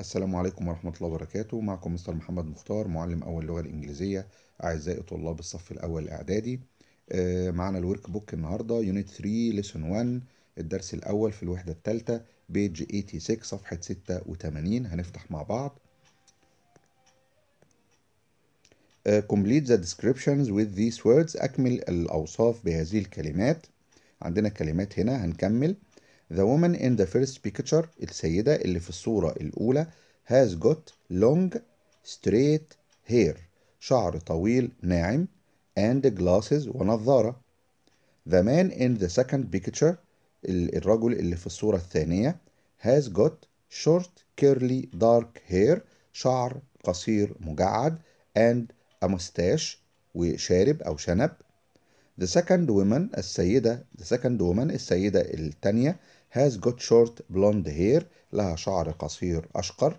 السلام عليكم ورحمة الله وبركاته معكم مستر محمد مختار معلم أول لغة الإنجليزية أعزائي طلاب الصف الأول الإعدادي آه، معنا الورك بوك النهاردة يونت 3 ليسون 1 الدرس الأول في الوحدة الثالثة بيج 86 صفحة 86 هنفتح مع بعض آه، complete the descriptions with these words أكمل الأوصاف بهذه الكلمات عندنا كلمات هنا هنكمل The woman in the first picture السيدة اللي في الصورة الأولى has got long straight hair شعر طويل ناعم and glasses ونظارة The man in the second picture الرجل اللي في الصورة الثانية has got short curly dark hair شعر قصير مجعد and a mustache وشارب أو شنب The second woman السيدة the second woman السيدة الثانية has got short blonde hair لها شعر قصير أشقر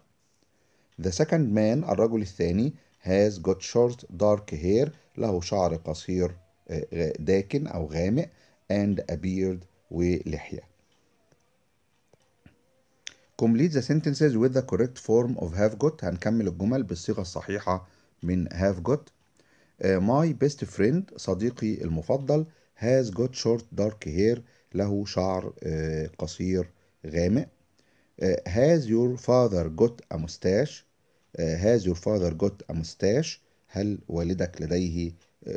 The second man الرجل الثاني has got short dark hair له شعر قصير داكن أو غامق and a beard ولحية Complete the sentences with the correct form of have got هنكمل الجمل بالصيغة الصحيحة من have got My best friend صديقي المفضل has got short dark hair له شعر قصير غامق has your father got a mustache has your father got a mustache هل والدك لديه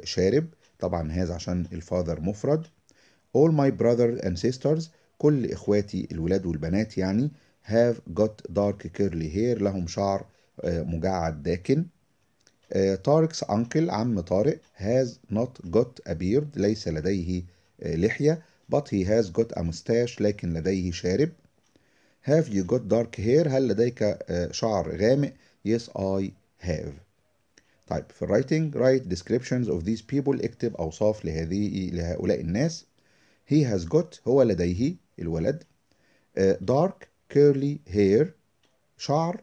شارب طبعا هذا عشان الفاذر مفرد all my brothers and sisters كل اخواتي الولاد والبنات يعني have got dark curly hair لهم شعر مجعد داكن طارق's uncle عم طارق has not got a beard ليس لديه لحية but he has got a mustache لكن لديه شارب have you got dark hair هل لديك شعر غامق yes I have طيب في writing write descriptions of these people اكتب أوصاف لهذه لهؤلاء الناس he has got هو لديه الولد dark curly hair شعر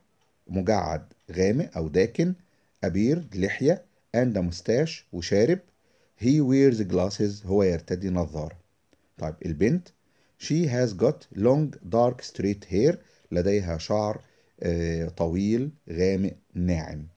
مجعد غامق أو داكن a beard لحية and a mustache وشارب he wears glasses هو يرتدي نظارة طيب البنت she has got long dark straight hair لديها شعر طويل غامق ناعم